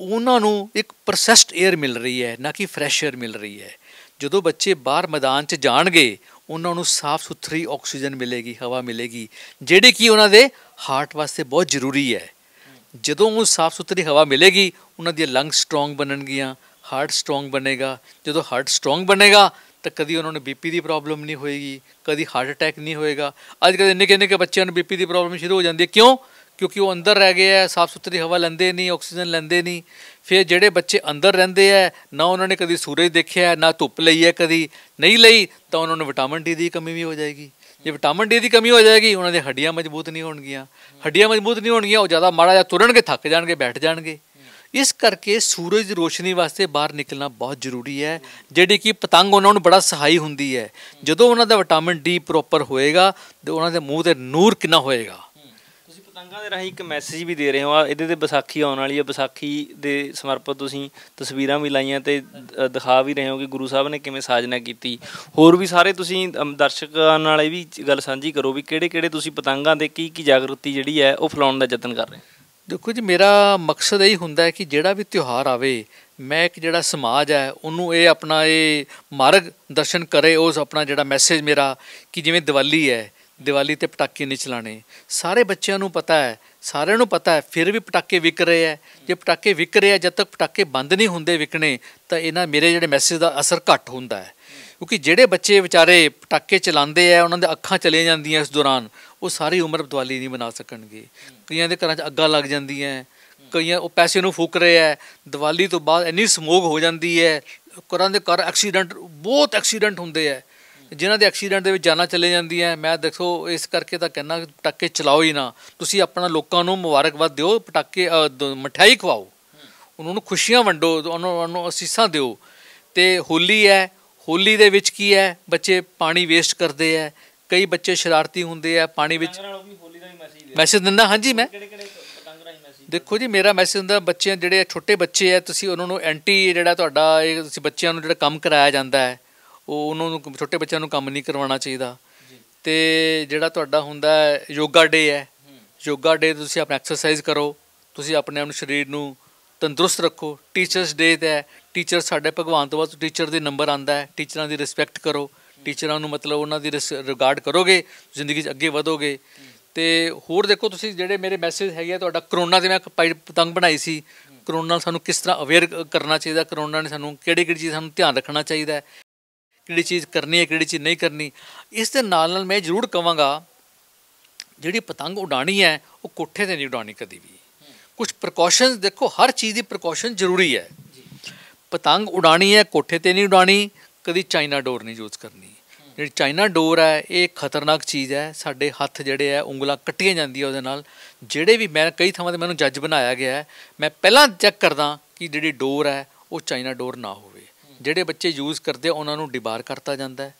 Speaker 1: ਉਹਨਾਂ ਨੂੰ ਇੱਕ ਪ੍ਰੋਸੈਸਡ 에ਅਰ ਮਿਲ ਰਹੀ ਹੈ ਨਾ ਕਿ ਫਰੈਸ਼ 에ਅਰ ਮਿਲ ਰਹੀ ਹੈ ਜਦੋਂ ਬੱਚੇ ਬਾਹਰ ਮੈਦਾਨ 'ਚ ਜਾਣਗੇ ਉਹਨਾਂ ਨੂੰ ਸਾਫ਼ ਸੁਥਰੀ ਆਕਸੀਜਨ ਮਿਲੇਗੀ ਹਵਾ ਮਿਲੇਗੀ ਜਿਹੜੀ ਕਿ ਉਹਨਾਂ ਦੇ ਹਾਰਟ ਵਾਸਤੇ ਬਹੁਤ ਜ਼ਰੂਰੀ ਹੈ ਜਦੋਂ ਉਹ ਸਾਫ਼ ਸੁਥਰੀ ਹਵਾ ਮਿਲੇਗੀ ਉਹਨਾਂ ਦੀਆਂ ਲੰਗਸ ਸਟਰੋਂਗ ਬਣਨਗੀਆਂ ਹਾਰਟ ਸਟਰੋਂਗ ਬਣੇਗਾ ਜਦੋਂ ਹਾਰਟ ਸਟਰੋਂਗ ਬਣੇਗਾ ਤਾਂ ਕਦੀ ਉਹਨਾਂ ਨੂੰ ਬੀਪੀ ਦੀ ਪ੍ਰੋਬਲਮ ਨਹੀਂ ਹੋਏਗੀ ਕਦੀ ਹਾਰਟ ਅਟੈਕ ਨਹੀਂ ਹੋਏਗਾ ਅੱਜ ਕੱਲ੍ਹ ਨਿੱਕੇ ਨਿੱਕੇ ਬੱਚਿਆਂ ਨੂੰ ਬੀਪੀ ਦੀ ਪ੍ਰੋਬਲਮ ਸ਼ੁਰੂ ਹੋ ਜਾਂਦੀ ਹੈ ਕਿਉਂ ਕਿਉਂਕਿ ਉਹ ਅੰਦਰ ਰਹਿ ਗਏ ਆ ਸਾਫ ਸੁਥਰੀ ਹਵਾ ਲੈਂਦੇ ਨਹੀਂ ਆਕਸੀਜਨ ਲੈਂਦੇ ਨਹੀਂ ਫਿਰ ਜਿਹੜੇ ਬੱਚੇ ਅੰਦਰ ਰਹਿੰਦੇ ਆ ਨਾ ਉਹਨਾਂ ਨੇ ਕਦੀ ਸੂਰਜ ਦੇਖਿਆ ਨਾ ਧੁੱਪ ਲਈ ਹੈ ਕਦੀ ਨਹੀਂ ਲਈ ਤਾਂ ਉਹਨਾਂ ਨੂੰ ਵਿਟਾਮਿਨ ਡੀ ਦੀ ਕਮੀ ਵੀ ਹੋ ਜਾਏਗੀ ਜੇ ਵਿਟਾਮਿਨ ਡੀ ਦੀ ਕਮੀ ਹੋ ਜਾਏਗੀ ਉਹਨਾਂ ਦੇ ਹੱਡੀਆਂ ਮਜ਼ਬੂਤ ਨਹੀਂ ਹੋਣਗੀਆਂ ਹੱਡੀਆਂ ਮਜ਼ਬੂਤ ਨਹੀਂ ਹੋਣਗੀਆਂ ਉਹ ਜ਼ਿਆਦਾ ਮਾੜਾ ਜਾਂ ਤੁਰਨਗੇ ਥੱਕ ਜਾਣਗੇ ਬੈਠ ਜਾਣਗੇ ਇਸ ਕਰਕੇ ਸੂਰਜ ਦੀ ਰੋਸ਼ਨੀ ਵਾਸਤੇ ਬਾਹਰ ਨਿਕਲਣਾ ਬਹੁਤ ਜ਼ਰੂਰੀ ਹੈ ਜਿਹੜੀ ਕਿ ਪਤੰਗ ਉਹਨਾਂ ਨੂੰ ਬੜਾ ਸਹਾਈ ਹੁੰਦੀ ਹੈ ਜਦੋਂ ਉਹਨਾਂ ਦਾ ਵਿਟਾਮਿਨ ਡੀ ਪ੍ਰੋਪਰ ਹੋਏਗਾ ਤੇ ਉਹਨਾਂ ਦੇ ਮੂੰਹ ਤੇ ਨੂਰ ਕਿੰਨਾ ਹੋਏਗਾ
Speaker 2: ਪਤੰਗਾਂ ਦੇ ਰਾਹੀਂ ਇੱਕ ਮੈਸੇਜ ਵੀ ਦੇ ਰਹੇ ਹੋ ਇਹਦੇ ਤੇ ਵਿਸਾਖੀ ਆਉਣ ਵਾਲੀ ਹੈ ਵਿਸਾਖੀ ਦੇ ਸਮਰਪਿਤ ਤੁਸੀਂ ਤਸਵੀਰਾਂ ਵੀ ਲਾਈਆਂ ਤੇ ਦਿਖਾ ਵੀ ਰਹੇ ਹੋ ਕਿ ਗੁਰੂ ਸਾਹਿਬ ਨੇ ਕਿਵੇਂ ਸਾਜਨਾ ਕੀਤੀ ਹੋਰ ਵੀ ਸਾਰੇ ਤੁਸੀਂ ਦਰਸ਼ਕਾਂ ਨਾਲ ਇਹ ਵੀ ਗੱਲ ਸਾਂਝੀ ਕਰੋ ਵੀ ਕਿਹੜੇ ਕਿਹੜੇ ਤੁਸੀਂ ਪਤੰਗਾਂ ਦੇ ਕੀ ਕੀ ਜਾਗਰੂਕਤੀ ਜਿਹੜੀ ਹੈ ਉਹ ਫਲਾਉਣ ਦਾ ਯਤਨ ਕਰ ਰਹੇ
Speaker 1: ਦੇਖੋ ਜੀ ਮੇਰਾ ਮਕਸਦ ਇਹ ਹੁੰਦਾ ਹੈ ਕਿ ਜਿਹੜਾ ਵੀ ਤਿਉਹਾਰ ਆਵੇ ਮੈਂ ਇੱਕ ਜਿਹੜਾ ਸਮਾਜ ਹੈ ਉਹਨੂੰ ਇਹ ਆਪਣਾ ਇਹ ਮਾਰਗ ਦਰਸ਼ਨ ਕਰੇ ਉਸ ਆਪਣਾ ਜਿਹੜਾ ਮੈਸੇਜ ਮੇਰਾ ਕਿ ਜਿਵੇਂ ਦੀਵਾਲੀ ਹੈ ਦੀਵਾਲੀ ਤੇ ਪਟਾਕੇ ਨਹੀਂ ਚਲਾਣੇ ਸਾਰੇ ਬੱਚਿਆਂ ਨੂੰ ਪਤਾ ਹੈ ਸਾਰਿਆਂ ਨੂੰ ਪਤਾ ਹੈ ਫਿਰ ਵੀ ਪਟਾਕੇ ਵਿਕ ਰਹੇ ਆ ਜੇ ਪਟਾਕੇ ਵਿਕ ਰਹੇ ਆ ਜਦ ਤੱਕ ਪਟਾਕੇ ਬੰਦ ਨਹੀਂ ਹੁੰਦੇ ਵਿਕਣੇ ਤਾਂ ਇਹਨਾਂ ਮੇਰੇ ਜਿਹੜੇ ਮੈਸੇਜ ਦਾ ਅਸਰ ਘੱਟ ਹੁੰਦਾ ਹੈ ਕਿਉਂਕਿ ਜਿਹੜੇ ਬੱਚੇ ਵਿਚਾਰੇ ਪਟਾਕੇ ਚਲਾਉਂਦੇ ਆ ਉਹਨਾਂ ਦੇ ਅੱਖਾਂ ਚਲੇ ਜਾਂਦੀਆਂ ਇਸ ਦੌਰਾਨ ਉਹ ਸਾਰੀ ਉਮਰ ਦੀਵਾਲੀ ਨਹੀਂ ਮਨਾ ਸਕਣਗੇ ਕਈਆਂ ਦੇ ਘਰਾਂ 'ਚ ਅੱਗਾਂ ਲੱਗ ਜਾਂਦੀਆਂ ਕਈਆਂ ਉਹ ਪੈਸੇ ਨੂੰ ਫੂਕ ਰਹੇ ਆ ਦੀਵਾਲੀ ਤੋਂ ਬਾਅਦ ਇੰਨੀ ਸਮੋਗ ਹੋ ਜਾਂਦੀ ਹੈ ਕਰਾਂ ਦੇ ਕਰ ਐਕਸੀਡੈਂਟ ਬਹੁਤ ਐਕਸੀਡੈਂਟ ਹੁੰਦੇ ਆ ਜਿਨ੍ਹਾਂ ਦੇ ਐਕਸੀਡੈਂਟ ਦੇ ਵਿੱਚ ਜਾਨਾਂ ਚਲੇ ਜਾਂਦੀਆਂ ਮੈਂ ਦੇਖੋ ਇਸ ਕਰਕੇ ਤਾਂ ਕਹਿੰਨਾ ਪਟਾਕੇ ਚਲਾਓ ਹੀ ਨਾ ਤੁਸੀਂ ਆਪਣਾ ਲੋਕਾਂ ਨੂੰ ਮੁਬਾਰਕਬਾਦ ਦਿਓ ਪਟਾਕੇ ਮਠਾਈ ਖਵਾਓ ਉਹਨਾਂ ਨੂੰ ਖੁਸ਼ੀਆਂ ਵੰਡੋ ਉਹਨਾਂ ਨੂੰ ਅਸੀਸਾਂ ਦਿਓ ਤੇ ਹੋਲੀ ਹੈ ਹੋਲੀ ਦੇ ਵਿੱਚ ਕੀ ਹੈ ਬੱਚੇ ਪਾਣੀ ਵੇਸਟ ਕਰਦੇ ਆ ਕਈ ਬੱਚੇ ਸ਼ਰਾਰਤੀ ਹੁੰਦੇ ਆ ਪਾਣੀ ਵਿੱਚ ਮੈਸੇਜ ਦਿੰਦਾ ਹਾਂਜੀ ਮੈਂ ਦੇਖੋ ਜੀ ਮੇਰਾ ਮੈਸੇਜ ਹੁੰਦਾ ਬੱਚਿਆਂ ਜਿਹੜੇ ਛੋਟੇ ਬੱਚੇ ਆ ਤੁਸੀਂ ਉਹਨਾਂ ਨੂੰ ਐਂਟੀ ਜਿਹੜਾ ਤੁਹਾਡਾ ਇਹ ਤੁਸੀਂ ਬੱਚਿਆਂ ਨੂੰ ਜਿਹੜਾ ਕੰਮ ਕਰਾਇਆ ਜਾਂਦਾ ਹੈ ਉਹ ਉਹਨਾਂ ਨੂੰ ਛੋਟੇ ਬੱਚਿਆਂ ਨੂੰ ਕੰਮ ਨਹੀਂ ਕਰਵਾਉਣਾ ਚਾਹੀਦਾ ਤੇ ਜਿਹੜਾ ਤੁਹਾਡਾ ਹੁੰਦਾ ਹੈ ਯੋਗਾ ਡੇ ਹੈ ਯੋਗਾ ਡੇ ਤੁਸੀਂ ਆਪਣਾ ਐਕਸਰਸਾਈਜ਼ ਕਰੋ ਤੁਸੀਂ ਆਪਣੇ ਆਪ ਨੂੰ ਸਰੀਰ ਨੂੰ ਤੰਦਰੁਸਤ ਰੱਖੋ ਟੀਚਰਸ ਡੇ ਤੇ ਟੀਚਰ ਸਾਡੇ ਭਗਵਾਨ ਤੋਂ ਬਾਅਦ ਟੀਚਰ ਦੇ ਨੰਬਰ ਆਂਦਾ ਹੈ ਟੀਚਰਾਂ ਦੀ ਰਿਸਪੈਕਟ ਕਰੋ ਟੀਚਰਾਂ ਨੂੰ ਮਤਲਬ ਉਹਨਾਂ ਦੀ ਰਿਗਾਰਡ ਕਰੋਗੇ ਜ਼ਿੰਦਗੀ 'ਚ ਅੱਗੇ ਵਧੋਗੇ ਤੇ ਹੋਰ ਦੇਖੋ ਤੁਸੀਂ ਜਿਹੜੇ ਮੇਰੇ ਮੈਸੇਜ ਹੈਗੇ ਆ ਤੁਹਾਡਾ ਕਰੋਨਾ ਦੇ ਮੈਂ ਪਤੰਗ ਬਣਾਈ ਸੀ ਕਰੋਨਾ ਨਾਲ ਸਾਨੂੰ ਕਿਸ ਤਰ੍ਹਾਂ ਅਵੇਅਰ ਕਰਨਾ ਚਾਹੀਦਾ ਕਰੋਨਾ ਨੇ ਸਾਨੂੰ ਕਿਹੜੀ ਕਿਹੜੀ ਚੀਜ਼ ਸਾਨੂੰ ਧਿਆਨ ਰੱਖਣਾ ਚਾਹੀਦਾ ਹੈ ਕਿਹੜੀ ਚੀਜ਼ ਕਰਨੀ ਹੈ ਕਿਹੜੀ ਚੀਜ਼ ਨਹੀਂ ਕਰਨੀ ਇਸ ਦੇ ਨਾਲ ਨਾਲ ਮੈਂ ਜ਼ਰੂਰ ਕਵਾਂਗਾ ਜਿਹੜੀ ਪਤੰਗ ਉਡਾਣੀ ਹੈ ਉਹ ਕੋਠੇ ਤੇ ਨਹੀਂ ਉਡਾਣੀ ਕਦੀ ਵੀ ਕੁਝ ਪ੍ਰੀਕਾਸ਼ਨਸ ਦੇਖੋ ਹਰ ਚੀਜ਼ ਦੀ ਪ੍ਰੀਕਾਸ਼ਨ ਜ਼ਰੂਰੀ ਹੈ ਪਤੰਗ ਉਡਾਣੀ ਹੈ ਕੋਠੇ ਤੇ ਨਹੀਂ ਉਡਾਣੀ ਕਦੀ ਚਾਈਨਾ ਡੋਰ ਨਹੀਂ ਯੂਜ਼ ਕਰਨੀ ਜਿਹੜੀ ਚਾਈਨਾ ਡੋਰ ਹੈ ਇਹ ਖਤਰਨਾਕ ਚੀਜ਼ ਹੈ ਸਾਡੇ ਹੱਥ ਜਿਹੜੇ ਆ ਉਂਗਲਾਂ ਕੱਟੀਆਂ ਜਾਂਦੀਆਂ ਉਹਦੇ ਨਾਲ ਜਿਹੜੇ ਵੀ ਮੈਂ ਕਈ ਥਾਵਾਂ ਤੇ ਮੈਨੂੰ ਜੱਜ ਬਣਾਇਆ ਗਿਆ ਹੈ ਮੈਂ ਪਹਿਲਾਂ ਚੈੱਕ ਕਰਦਾ ਕਿ ਜਿਹੜੀ ਡੋਰ ਹੈ ਉਹ ਚਾਈਨਾ ਡੋਰ ਨਾ ਹੋਵੇ ਜਿਹੜੇ ਬੱਚੇ ਯੂਜ਼ ਕਰਦੇ ਉਹਨਾਂ ਨੂੰ ਡਿਬਾਰ ਕਰਤਾ ਜਾਂਦਾ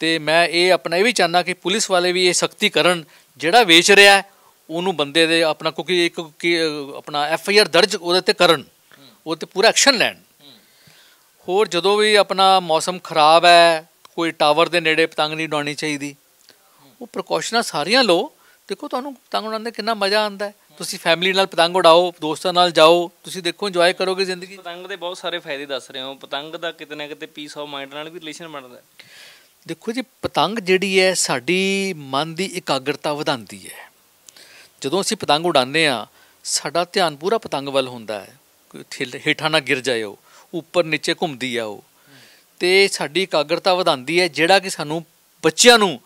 Speaker 1: ਤੇ ਮੈਂ ਇਹ ਆਪਣਾ ਇਹ ਵੀ ਚਾਹਨਾ ਕਿ ਪੁਲਿਸ ਵਾਲੇ ਵੀ ਇਹ ਸਖਤੀ ਕਰਨ ਜਿਹੜਾ ਵੇਚ ਰਿਹਾ ਉਹਨੂੰ ਬੰਦੇ ਦੇ ਆਪਣਾ ਕਿਉਂਕਿ ਇੱਕ ਆਪਣਾ ਐਫ ਆਈ ਆਰ ਦਰਜ ਉਹਦੇ ਤੇ ਕਰਨ ਉਹ ਤੇ ਪੂਰਾ ਐਕਸ਼ਨ ਲੈਣ ਹੋਰ ਜਦੋਂ ਵੀ ਆਪਣਾ ਮੌਸਮ ਖਰਾਬ ਹੈ ਕੋਈ ਟਾਵਰ ਦੇ ਨੇੜੇ ਪਤੰਗ ਨਹੀਂ ਡਾਉਣੀ ਚਾਹੀਦੀ ਉਹ ਪ੍ਰੀਕਾਸ਼ਨਾਂ ਸਾਰੀਆਂ ਲੋ
Speaker 2: ਦੇਖੋ ਤੁਹਾਨੂੰ ਪਤੰਗ ਉਡਾਉਣ ਦੇ ਕਿੰਨਾ ਮਜ਼ਾ ਆਉਂਦਾ ਹੈ
Speaker 1: ਤੁਸੀਂ ਫੈਮਿਲੀ ਨਾਲ ਪਤੰਗ ਉਡਾਓ ਦੋਸਤਾਂ ਨਾਲ ਜਾਓ ਤੁਸੀਂ ਦੇਖੋ ਇੰਜੋਏ ਕਰੋਗੇ ਜ਼ਿੰਦਗੀ
Speaker 2: ਪਤੰਗ ਦੇ ਬਹੁਤ ਸਾਰੇ ਫਾਇਦੇ ਦੱਸ ਰਹੇ ਹੋ ਪਤੰਗ ਦਾ ਕਿਤੇ ਨਾ ਕਿਤੇ ਪੀਸ ਆਫ ਮਾਈਂਡ ਨਾਲ ਵੀ ਰਿਲੇਸ਼ਨ ਬਣਦਾ
Speaker 1: ਦੇਖੋ ਜੀ ਪਤੰਗ ਜਿਹੜੀ ਹੈ ਸਾਡੀ ਮਨ ਦੀ ਇਕਾਗਰਤਾ ਵਧਾਉਂਦੀ ਹੈ ਜਦੋਂ ਅਸੀਂ ਪਤੰਗ ਉਡਾਉਂਦੇ ਆ ਸਾਡਾ ਧਿਆਨ ਪੂਰਾ ਪਤੰਗ ਵੱਲ ਹੁੰਦਾ ਹੈ ਕੋਈ ਹੇਠਾਂ ਨਾ ਗਿਰ ਜਾਏ ਉਹ ਉੱਪਰ ਨੀਚੇ ਘੁੰਮਦੀ ਆ ਉਹ ਤੇ ਸਾਡੀ ਇਕਾਗਰਤਾ ਵਧਾਉਂਦੀ ਹੈ ਜਿਹੜਾ ਕਿ ਸਾਨੂੰ ਬੱਚਿਆਂ ਨੂੰ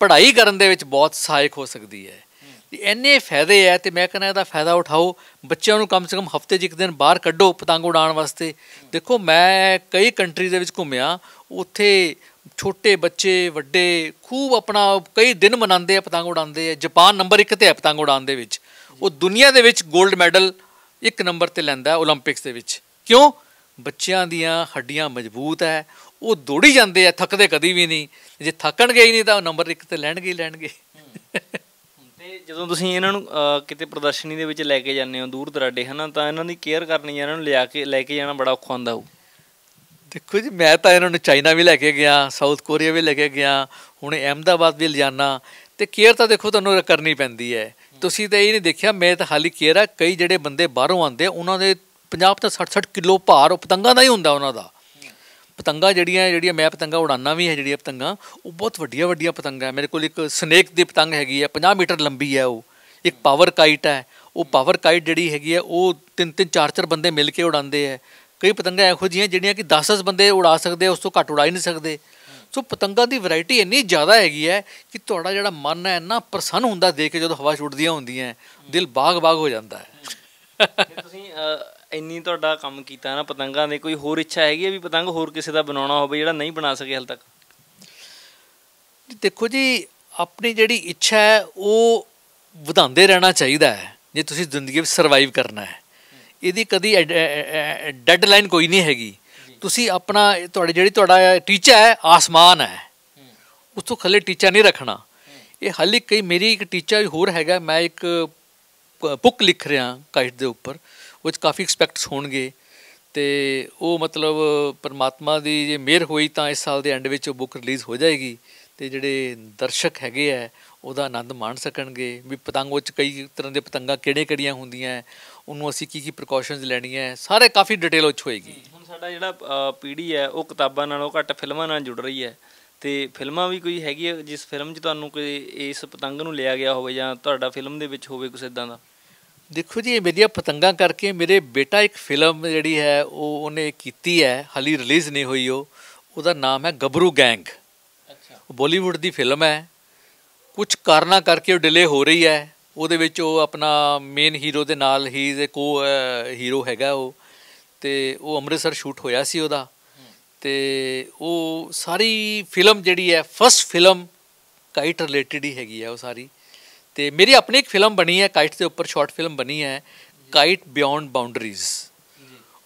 Speaker 1: ਪੜ੍ਹਾਈ ਕਰਨ ਦੇ ਵਿੱਚ ਬਹੁਤ ਸਹਾਇਕ ਹੋ ਸਕਦੀ ਹੈ ਇੰਨੇ ਫਾਇਦੇ ਆ ਤੇ ਮੈਂ ਕਹਿੰਦਾ ਇਹਦਾ ਫਾਇਦਾ ਉਠਾਓ ਬੱਚਿਆਂ ਨੂੰ ਕਮ ਸੇ ਕਮ ਹਫਤੇ 'ਚ ਇੱਕ ਦਿਨ ਬਾਹਰ ਕੱਢੋ ਪਤੰਗ ਉਡਾਉਣ ਵਾਸਤੇ ਦੇਖੋ ਮੈਂ ਕਈ ਕੰਟਰੀ ਦੇ ਵਿੱਚ ਘੁੰਮਿਆ ਉੱਥੇ ਛੋਟੇ ਬੱਚੇ ਵੱਡੇ ਖੂਬ ਆਪਣਾ ਕਈ ਦਿਨ ਮਨਾਉਂਦੇ ਆ ਪਤੰਗ ਉਡਾਉਂਦੇ ਆ ਜਾਪਾਨ ਨੰਬਰ 1 ਤੇ ਹੈ ਪਤੰਗ ਉਡਾਉਣ ਦੇ ਵਿੱਚ ਉਹ ਦੁਨੀਆ ਦੇ ਵਿੱਚ 골ਡ ਮੈਡਲ ਇੱਕ ਨੰਬਰ ਤੇ ਲੈਂਦਾ 올림픽ਸ ਦੇ ਵਿੱਚ ਕਿਉਂ ਬੱਚਿਆਂ ਦੀਆਂ ਹੱਡੀਆਂ ਮਜ਼ਬੂਤ ਹੈ ਉਹ ਦੌੜੀ ਜਾਂਦੇ ਆ ਥੱਕਦੇ ਕਦੀ ਵੀ ਨਹੀਂ ਜੇ ਥੱਕਣਗੇ ਹੀ ਨਹੀਂ ਤਾਂ ਉਹ ਨੰਬਰ 1 ਤੇ ਲੈਣਗੇ ਹੀ ਲੈਣਗੇ
Speaker 2: ਤੇ ਜਦੋਂ ਤੁਸੀਂ ਇਹਨਾਂ ਨੂੰ ਕਿਤੇ ਪ੍ਰਦਰਸ਼ਨੀ ਦੇ ਵਿੱਚ ਲੈ ਕੇ ਜਾਂਦੇ ਹੋ ਦੂਰ ਦਰਾਡੇ ਹਨਾ ਤਾਂ ਇਹਨਾਂ ਦੀ ਕੇਅਰ ਕਰਨੀ ਇਹਨਾਂ ਨੂੰ ਲਿਆ ਕੇ ਲੈ ਕੇ ਜਾਣਾ ਬੜਾ ਔਖਾ ਹੁੰਦਾ ਹੋ
Speaker 1: ਦੇਖੋ ਜੀ ਮੈਂ ਤਾਂ ਇਹਨਾਂ ਨੂੰ ਚਾਈਨਾ ਵੀ ਲੈ ਕੇ ਗਿਆ ਸਾਊਥ ਕੋਰੀਆ ਵੀ ਲੈ ਕੇ ਗਿਆ ਹੁਣ ਅਹਿਮਦਾਬਾਦ ਵੀ ਲਿਜਾਣਾ ਤੇ ਕੇਅਰ ਤਾਂ ਦੇਖੋ ਤੁਹਾਨੂੰ ਕਰਨੀ ਪੈਂਦੀ ਹੈ ਤੁਸੀਂ ਤਾਂ ਇਹ ਨਹੀਂ ਦੇਖਿਆ ਮੈਂ ਤਾਂ ਹਾਲੀ ਕੇਅਰ ਆ ਕਈ ਜਿਹੜੇ ਬੰਦੇ ਬਾਹਰੋਂ ਆਉਂਦੇ ਉਹਨਾਂ ਦੇ 50 ਤੋਂ 60 60 ਕਿਲੋ ਭਾਰ ਉਹ ਪਤੰਗਾਂ ਦਾ ਹੀ ਹੁੰਦਾ ਉਹਨਾਂ ਦਾ ਪਤੰਗਾ ਜਿਹੜੀਆਂ ਜਿਹੜੀਆਂ ਮੈਂ ਪਤੰਗਾ ਉਡਾਨਾ ਵੀ ਹੈ ਜਿਹੜੀਆਂ ਪਤੰਗਾ ਉਹ ਬਹੁਤ ਵੱਡੀਆਂ ਵੱਡੀਆਂ ਪਤੰਗਾ ਹੈ ਮੇਰੇ ਕੋਲ ਇੱਕ ਸਨੇਕ ਦੀ ਪਤੰਗ ਹੈਗੀ ਹੈ 50 ਮੀਟਰ ਲੰਬੀ ਹੈ ਉਹ ਇੱਕ ਪਾਵਰ ਕਾਈਟ ਹੈ ਉਹ ਪਾਵਰ ਕਾਈਟ ਜਿਹੜੀ ਹੈਗੀ ਹੈ ਉਹ ਤਿੰਨ ਤਿੰਨ ਚਾਰ ਚਾਰ ਬੰਦੇ ਮਿਲ ਕੇ ਉਡਾਉਂਦੇ ਹੈ ਕਈ ਪਤੰਗਾ ਇਹੋ ਜਿਹੀਆਂ ਜਿਹੜੀਆਂ ਕਿ 10-10 ਬੰਦੇ ਉਡਾ ਸਕਦੇ ਉਸ ਤੋਂ ਘੱਟ ਉਡਾ ਹੀ ਨਹੀਂ ਸਕਦੇ ਸੋ ਪਤੰਗਾ ਦੀ ਵੈਰਾਈਟੀ ਇੰਨੀ ਜ਼ਿਆਦਾ ਹੈਗੀ ਹੈ ਕਿ ਤੁਹਾਡਾ ਜਿਹੜਾ ਮਨ ਹੈ ਨਾ ਪ੍ਰਸੰਨ ਹੁੰਦਾ ਦੇਖ ਕੇ ਜਦੋਂ ਹਵਾ ਛੁੱਟਦੀਆਂ ਹੁੰਦੀਆਂ ਦਿਲ ਬਾਗ-ਬਾਗ ਹੋ ਜਾਂਦਾ ਹੈ
Speaker 2: ਤੁਸੀਂ ਇੰਨੀ ਤੁਹਾਡਾ ਕੰਮ ਕੀਤਾ ਨਾ ਪਤੰਗਾਂ ਦੇ ਕੋਈ ਹੋਰ ਇੱਛਾ ਹੈਗੀ ਆ ਵੀ ਪਤੰਗ ਹੋਰ ਕਿਸੇ ਦਾ ਬਣਾਉਣਾ ਹੋਵੇ ਜਿਹੜਾ ਨਹੀਂ ਬਣਾ ਸਕੇ ਹਾਲ ਤੱਕ ਦੇਖੋ ਜੀ
Speaker 1: ਆਪਣੀ ਜਿਹੜੀ ਇੱਛਾ ਹੈ ਉਹ ਵਧਾਉਂਦੇ ਰਹਿਣਾ ਚਾਹੀਦਾ ਹੈ ਜੇ ਤੁਸੀਂ ਜ਼ਿੰਦਗੀ ਵਿੱਚ ਸਰਵਾਈਵ ਕਰਨਾ ਹੈ ਇਹਦੀ ਕਦੀ ਡੈਡਲਾਈਨ ਕੋਈ ਨਹੀਂ ਹੈਗੀ ਤੁਸੀਂ ਆਪਣਾ ਤੁਹਾਡੇ ਜਿਹੜੀ ਤੁਹਾਡਾ ਟੀਚਾ ਹੈ ਆਸਮਾਨ ਹੈ ਉਸ ਤੋਂ ਖੱਲੇ ਟੀਚਾ ਨਹੀਂ ਰੱਖਣਾ ਇਹ ਹਾਲੇ ਕਈ ਮੇਰੀ ਇੱਕ ਟੀਚਾ ਹੋਰ ਹੈਗਾ ਮੈਂ ਇੱਕ ਬੁੱਕ ਲਿਖ ਰਿਹਾ ਕਾਈਟ ਦੇ ਉੱਪਰ ਉਹ ਚ ਕਾਫੀ ਐਕਸਪੈਕਟਸ ਹੋਣਗੇ ਤੇ ਉਹ ਮਤਲਬ ਪਰਮਾਤਮਾ ਦੀ ਜੇ ਮਿਹਰ ਹੋਈ ਤਾਂ ਇਸ ਸਾਲ ਦੇ ਐਂਡ ਵਿੱਚ ਉਹ ਬੁੱਕ ਰਿਲੀਜ਼ ਹੋ ਜਾਏਗੀ ਤੇ ਜਿਹੜੇ ਦਰਸ਼ਕ ਹੈਗੇ ਆ ਉਹਦਾ ਆਨੰਦ ਮਾਣ ਸਕਣਗੇ ਵੀ ਪਤੰਗ ਵਿੱਚ ਕਈ ਤਰ੍ਹਾਂ ਦੇ ਪਤੰਗਾ ਕਿਹੜੇ ਕਿਹੜੀਆਂ ਹੁੰਦੀਆਂ ਉਹਨੂੰ ਅਸੀਂ ਕੀ ਕੀ ਪ੍ਰੀਕਾਸ਼ਨਸ ਲੈਣੀਆਂ ਸਾਰੇ ਕਾਫੀ ਡਿਟੇਲ ਵਿੱਚ ਹੋਏਗੀ
Speaker 2: ਹੁਣ ਸਾਡਾ ਜਿਹੜਾ ਪੀੜੀ ਹੈ ਉਹ ਕਿਤਾਬਾਂ ਨਾਲੋਂ ਘੱਟ ਫਿਲਮਾਂ ਨਾਲ ਜੁੜ ਰਹੀ ਹੈ ਤੇ ਫਿਲਮਾਂ ਵੀ ਕੋਈ ਹੈਗੀ ਜਿਸ ਫਿਲਮ 'ਚ ਤੁਹਾਨੂੰ ਕੋਈ ਇਸ ਪਤੰਗ ਨੂੰ ਲਿਆ ਗਿਆ ਹੋਵੇ ਜਾਂ ਤੁਹਾਡਾ ਫਿਲਮ ਦੇ ਵਿੱਚ ਹੋਵੇ ਕੁਝ ਇਦਾਂ ਦਾ
Speaker 1: ਦੇਖੋ ਜੀ ਇਹ ਮੇਰੀਆਂ ਪਤੰਗਾਂ ਕਰਕੇ ਮੇਰੇ ਬੇਟਾ ਇੱਕ ਫਿਲਮ ਜਿਹੜੀ ਹੈ ਉਹ ਉਹਨੇ ਕੀਤੀ ਹੈ ਹਾਲੀ ਰਿਲੀਜ਼ ਨਹੀਂ ਹੋਈ ਉਹ ਉਹਦਾ ਨਾਮ ਹੈ ਗਬਰੂ ਗੈਂਗ ਅੱਛਾ ਬਾਲੀਵੁੱਡ ਦੀ ਫਿਲਮ ਹੈ ਕੁਝ ਕਾਰਨਾ ਕਰਕੇ ਉਹ ਡਿਲੇ ਹੋ ਰਹੀ ਹੈ ਉਹਦੇ ਵਿੱਚ ਉਹ ਆਪਣਾ ਮੇਨ ਹੀਰੋ ਦੇ ਨਾਲ ਹੀ ਇਜ਼ ਕੋ ਹੀਰੋ ਹੈਗਾ ਉਹ ਤੇ ਉਹ ਅੰਮ੍ਰਿਤਸਰ ਸ਼ੂਟ ਹੋਇਆ ਸੀ ਉਹਦਾ ਤੇ ਉਹ ਸਾਰੀ ਫਿਲਮ ਜਿਹੜੀ ਹੈ ਫਸਟ ਫਿਲਮ ਕਾਈਟ ਰਿਲੇਟਡ ਹੀ ਹੈਗੀ ਹੈ ਉਹ ਸਾਰੀ ਤੇ ਮੇਰੀ ਆਪਣੀ ਇੱਕ ਫਿਲਮ ਬਣੀ ਹੈ ਕਾਈਟ ਦੇ ਉੱਪਰ ਸ਼ਾਰਟ ਫਿਲਮ ਬਣੀ ਹੈ ਕਾਈਟ ਬਿਯੋਂਡ ਬਾਉਂਡਰੀਜ਼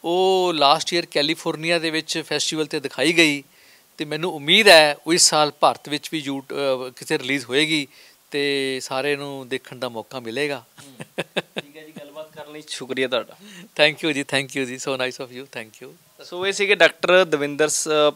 Speaker 1: ਉਹ ਲਾਸਟ ਈਅਰ ਕੈਲੀਫੋਰਨੀਆ ਦੇ ਵਿੱਚ ਫੈਸਟੀਵਲ ਤੇ ਦਿਖਾਈ ਗਈ ਤੇ ਮੈਨੂੰ ਉਮੀਦ ਹੈ ਇਸ ਸਾਲ ਭਾਰਤ ਵਿੱਚ ਵੀ ਕਿਤੇ ਰਿਲੀਜ਼ ਹੋਏਗੀ ਤੇ ਸਾਰੇ ਨੂੰ ਦੇਖਣ ਦਾ ਮੌਕਾ ਮਿਲੇਗਾ ਠੀਕ ਹੈ ਜੀ ਗੱਲਬਾਤ ਕਰਨ ਲਈ ਸ਼ੁਕਰੀਆ ਤੁਹਾਡਾ ਥੈਂਕ [LAUGHS] ਯੂ ਜੀ ਥੈਂਕ ਯੂ ਜੀ so nice of you thank you
Speaker 2: so ਇਹ ਸੀਗੇ ਡਾਕਟਰ ਦਵਿੰਦਰ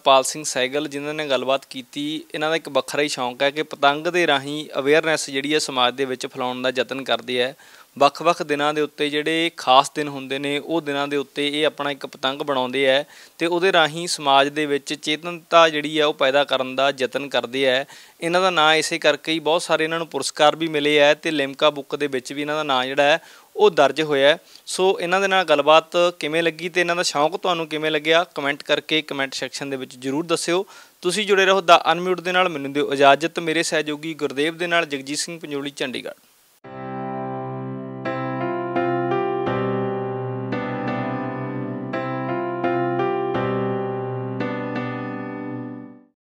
Speaker 2: ਪਾਲ ਸਿੰਘ ਸੈਗਲ ਜਿਨ੍ਹਾਂ ਨੇ ਗੱਲਬਾਤ ਕੀਤੀ ਇਹਨਾਂ ਦਾ ਇੱਕ ਵੱਖਰਾ ਹੀ ਸ਼ੌਂਕ ਹੈ ਕਿ ਪਤੰਗ ਦੇ ਰਾਹੀਂ ਅਵੇਅਰਨੈਸ ਜਿਹੜੀ ਹੈ ਸਮਾਜ ਦੇ ਵਿੱਚ ਫੈਲਾਉਣ ਦਾ ਯਤਨ ਕਰਦੇ ਆ ਵੱਖ-ਵੱਖ ਦਿਨਾਂ ਦੇ ਉੱਤੇ ਜਿਹੜੇ ਖਾਸ ਦਿਨ ਹੁੰਦੇ ਨੇ ਉਹ ਦਿਨਾਂ ਦੇ ਉੱਤੇ ਇਹ ਆਪਣਾ ਇੱਕ ਪਤੰਗ ਬਣਾਉਂਦੇ ਆ ਤੇ ਉਹਦੇ ਰਾਹੀਂ ਸਮਾਜ ਦੇ ਵਿੱਚ ਚੇਤਨਤਾ ਜਿਹੜੀ ਆ ਉਹ ਪੈਦਾ ਕਰਨ ਦਾ ਯਤਨ ਕਰਦੇ ਆ ਇਹਨਾਂ ਦਾ ਨਾਂ ਇਸੇ ਕਰਕੇ ਹੀ ਬਹੁਤ ਸਾਰੇ ਇਹਨਾਂ ਨੂੰ ਪੁਰਸਕਾਰ ਵੀ ਮਿਲੇ ਆ ਤੇ ਲਿਮਕਾ ਬੁੱਕ ਦੇ ਵਿੱਚ ਵੀ ਇਹਨਾਂ ਦਾ ਨਾਂ ਜਿਹੜਾ ਹੈ ਉਹ ਦਰਜ ਹੋਇਆ ਸੋ ਇਹਨਾਂ ਦੇ ਨਾਲ ਗੱਲਬਾਤ ਕਿਵੇਂ ਲੱਗੀ ਤੇ ਇਹਨਾਂ ਦਾ ਸ਼ੌਂਕ ਤੁਹਾਨੂੰ ਕਿਵੇਂ ਲੱਗਿਆ ਕਮੈਂਟ ਕਰਕੇ ਕਮੈਂਟ ਸੈਕਸ਼ਨ ਦੇ ਵਿੱਚ ਜਰੂਰ ਦੱਸਿਓ ਤੁਸੀਂ ਜੁੜੇ ਰਹੋ ਦਾ ਅਨਮਿਊਟ ਦੇ ਨਾਲ ਮੈਨੂੰ ਦਿਓ ਇਜਾਜ਼ਤ ਮੇਰੇ ਸਹਿਯੋਗੀ ਗੁਰਦੇਵ ਦੇ ਨਾਲ ਜਗਜੀਤ ਸਿੰਘ ਪੰਜੋਲੀ ਚੰਡੀਗੜ੍ਹ